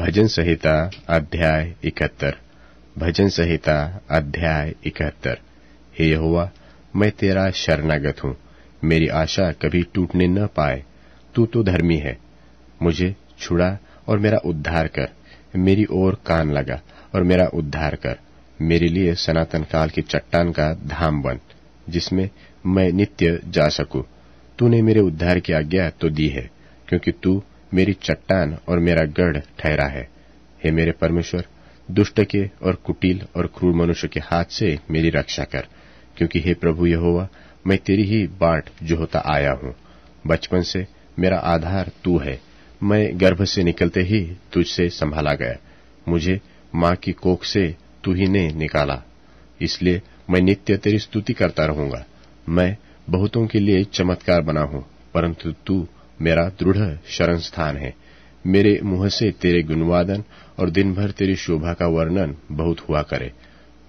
भजन संहिता अध्याय इकहत्तर भजन संहिता अध्याय इकहत्तर हे यहुआ मैं तेरा शरणागत हूँ मेरी आशा कभी टूटने न पाए तू तो धर्मी है मुझे छुड़ा और मेरा उद्धार कर मेरी ओर कान लगा और मेरा उद्धार कर मेरे लिए सनातन काल की चट्टान का धाम बन जिसमें मैं नित्य जा सकूं तूने मेरे उद्धार की आज्ञा तो दी है क्योंकि तू मेरी चट्टान और मेरा गढ़ ठहरा है हे मेरे परमेश्वर दुष्ट के और कुटिल और क्रूर मनुष्य के हाथ से मेरी रक्षा कर क्योंकि हे प्रभु यह मैं तेरी ही बाट जो होता आया हूं बचपन से मेरा आधार तू है मैं गर्भ से निकलते ही तुझसे संभाला गया मुझे मां की कोख से तू ही ने निकाला इसलिए मैं नित्य तेरी स्तुति करता रहूंगा मैं बहुतों के लिए चमत्कार बना हूं परंतु तू मेरा दृढ़ शरण स्थान है मेरे मुंह से तेरे गुणवादन और दिन भर तेरी शोभा का वर्णन बहुत हुआ करे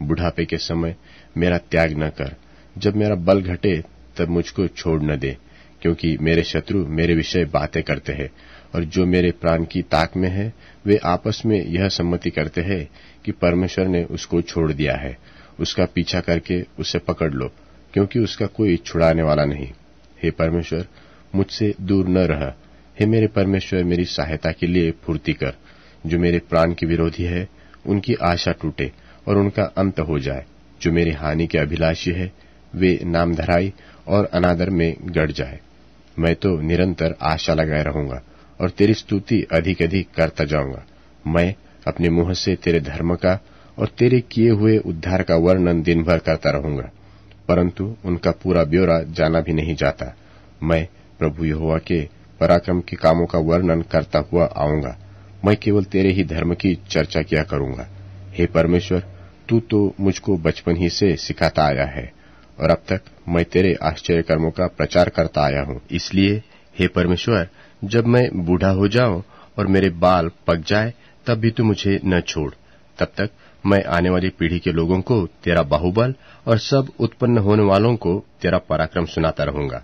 बुढ़ापे के समय मेरा त्याग न कर जब मेरा बल घटे तब मुझको छोड़ न दे क्योंकि मेरे शत्रु मेरे विषय बातें करते हैं और जो मेरे प्राण की ताक में है वे आपस में यह सम्मति करते हैं कि परमेश्वर ने उसको छोड़ दिया है उसका पीछा करके उसे पकड़ लो क्योंकि उसका कोई छुड़ाने वाला नहीं हे परमेश्वर मुझसे दूर न रहा हे मेरे परमेश्वर मेरी सहायता के लिए फूर्ति कर जो मेरे प्राण के विरोधी है उनकी आशा टूटे और उनका अंत हो जाए जो मेरे हानि के अभिलाषी है वे नामधराई और अनादर में गड़ जाए मैं तो निरंतर आशा लगाए रहूंगा और तेरी स्तुति अधिक अधिक करता जाऊंगा मैं अपने मुंह से तेरे धर्म का और तेरे किए हुए उद्धार का वर्णन दिन भर करता रहूंगा परंतु उनका पूरा ब्यौरा जाना भी नहीं जाता मैं प्रभु यहोवा के पराक्रम के कामों का वर्णन करता हुआ आऊंगा मैं केवल तेरे ही धर्म की चर्चा किया करूंगा हे परमेश्वर तू तो मुझको बचपन ही से सिखाता आया है और अब तक मैं तेरे आश्चर्य कर्मों का प्रचार करता आया हूँ इसलिए हे परमेश्वर जब मैं बूढ़ा हो जाऊं और मेरे बाल पक जाए तब भी तू मुझे न छोड़ तब तक मैं आने वाली पीढ़ी के लोगों को तेरा बाहुबल और सब उत्पन्न होने वालों को तेरा पराक्रम सुनाता रहूंगा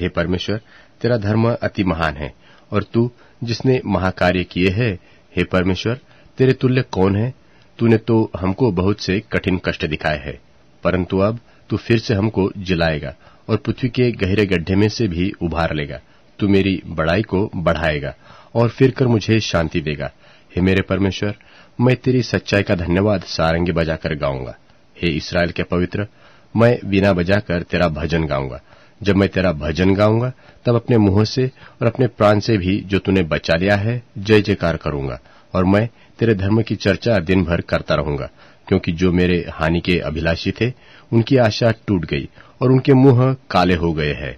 हे परमेश्वर तेरा धर्म अति महान है और तू जिसने महाकार्य किए है हे परमेश्वर तेरे तुल्य कौन है तूने तो हमको बहुत से कठिन कष्ट दिखाए हैं परंतु अब तू फिर से हमको जिलाएगा और पृथ्वी के गहरे गड्ढे में से भी उभार लेगा तू मेरी बड़ाई को बढ़ाएगा और फिर कर मुझे शांति देगा हे मेरे परमेश्वर मैं तेरी सच्चाई का धन्यवाद सारंगी बजाकर गाऊंगा हे इसराइल के पवित्र मैं बिना बजाकर तेरा भजन गाऊंगा जब मैं तेरा भजन गाऊंगा तब अपने मुंह से और अपने प्राण से भी जो तूने बचा लिया है जय जयकार करूंगा और मैं तेरे धर्म की चर्चा दिन भर करता रहूंगा क्योंकि जो मेरे हानि के अभिलाषी थे उनकी आशा टूट गई और उनके मुंह काले हो गए हैं